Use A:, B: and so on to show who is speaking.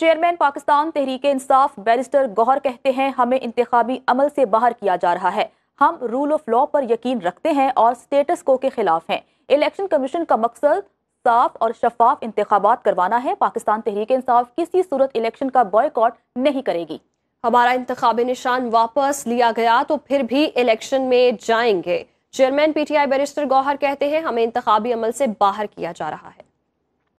A: chairman Pakistan Tehreek Insaf barrister Gohar कहते हैं हमें इंतबी अमल से बाहर किया जा रहा है हम रूल ऑफ लॉ पर यकीन रखते हैं और स्टेटस को के खिलाफ हैं इलेक्शन कमीशन का मकसद साफ और शफाफ इंतबात करवाना है पाकिस्तान तहरीक इंसाफ किसी सूरत इलेक्शन का बॉयकॉट नहीं करेगी हमारा इंतबी निशान वापस लिया गया
B: तो फिर भी इलेक्शन में जाएंगे चेयरमैन पीटीआई बैरिस्टर गौहर कहते हैं हमें इंतबी अमल से बाहर किया जा रहा है